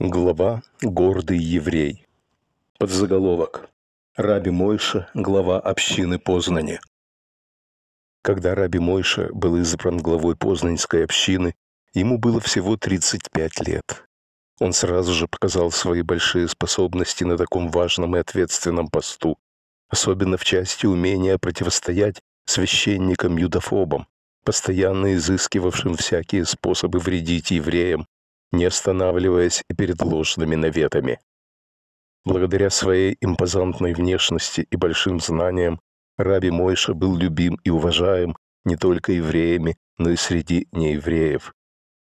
Глава «Гордый еврей». Подзаголовок. Раби Мойша, глава общины Познани. Когда Раби Мойша был избран главой Познанской общины, ему было всего 35 лет. Он сразу же показал свои большие способности на таком важном и ответственном посту, особенно в части умения противостоять священникам-юдофобам, постоянно изыскивавшим всякие способы вредить евреям, не останавливаясь и перед ложными наветами. Благодаря своей импозантной внешности и большим знаниям Раби Мойша был любим и уважаем не только евреями, но и среди неевреев.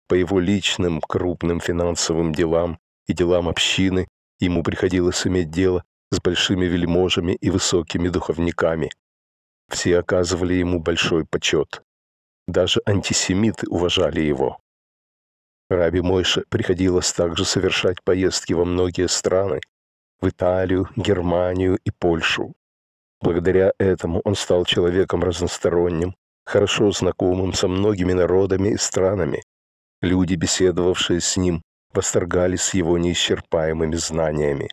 По его личным крупным финансовым делам и делам общины ему приходилось иметь дело с большими вельможами и высокими духовниками. Все оказывали ему большой почет. Даже антисемиты уважали его. Раби Мойше приходилось также совершать поездки во многие страны, в Италию, Германию и Польшу. Благодаря этому он стал человеком разносторонним, хорошо знакомым со многими народами и странами. Люди, беседовавшие с ним, восторгались его неисчерпаемыми знаниями.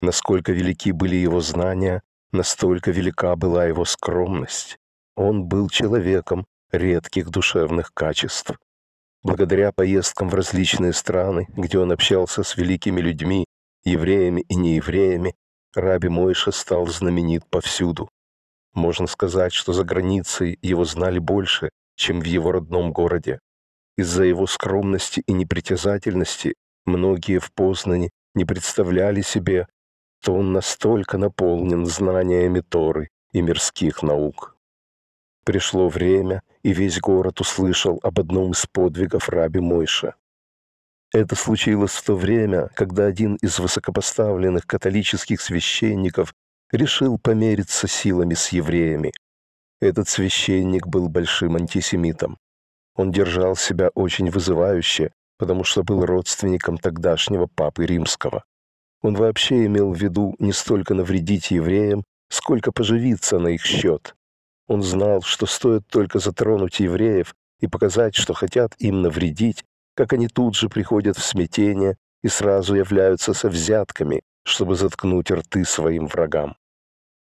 Насколько велики были его знания, настолько велика была его скромность. Он был человеком редких душевных качеств. Благодаря поездкам в различные страны, где он общался с великими людьми, евреями и неевреями, Раби Мойша стал знаменит повсюду. Можно сказать, что за границей его знали больше, чем в его родном городе. Из-за его скромности и непритязательности многие в Познане не представляли себе, что он настолько наполнен знаниями Торы и мирских наук. Пришло время, и весь город услышал об одном из подвигов раби Мойши. Это случилось в то время, когда один из высокопоставленных католических священников решил помериться силами с евреями. Этот священник был большим антисемитом. Он держал себя очень вызывающе, потому что был родственником тогдашнего папы римского. Он вообще имел в виду не столько навредить евреям, сколько поживиться на их счет. Он знал, что стоит только затронуть евреев и показать, что хотят им навредить, как они тут же приходят в смятение и сразу являются со взятками, чтобы заткнуть рты своим врагам.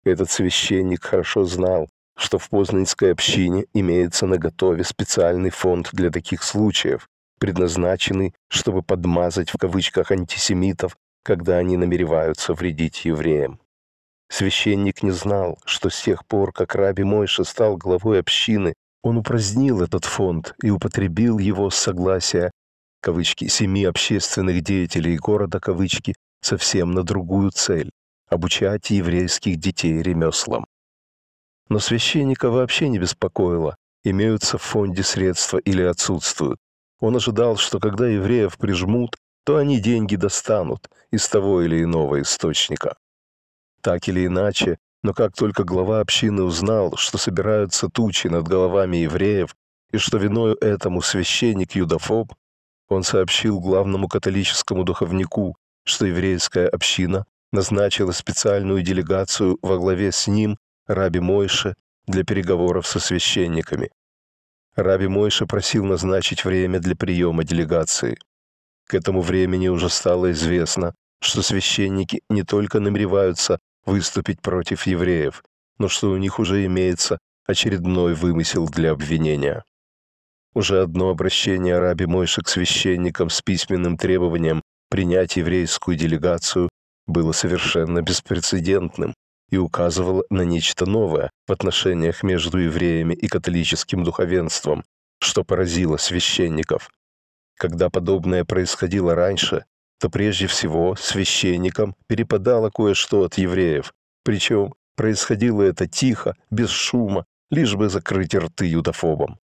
Этот священник хорошо знал, что в Познанской общине имеется на готове специальный фонд для таких случаев, предназначенный, чтобы подмазать в кавычках антисемитов, когда они намереваются вредить евреям. Священник не знал, что с тех пор, как Раби Мойша стал главой общины, он упразднил этот фонд и употребил его с согласия кавычки, семи общественных деятелей города, кавычки, совсем на другую цель – обучать еврейских детей ремеслам. Но священника вообще не беспокоило, имеются в фонде средства или отсутствуют. Он ожидал, что когда евреев прижмут, то они деньги достанут из того или иного источника. Так или иначе, но как только глава общины узнал, что собираются тучи над головами евреев и что виною этому священник юдофоб, он сообщил главному католическому духовнику, что еврейская община назначила специальную делегацию во главе с ним, Раби Мойше, для переговоров со священниками. Раби Мойша просил назначить время для приема делегации. К этому времени уже стало известно, что священники не только намереваются выступить против евреев, но что у них уже имеется очередной вымысел для обвинения. Уже одно обращение раби Мойши к священникам с письменным требованием принять еврейскую делегацию было совершенно беспрецедентным и указывало на нечто новое в отношениях между евреями и католическим духовенством, что поразило священников. Когда подобное происходило раньше, то прежде всего священникам перепадало кое-что от евреев, причем происходило это тихо, без шума, лишь бы закрыть рты юдофобам.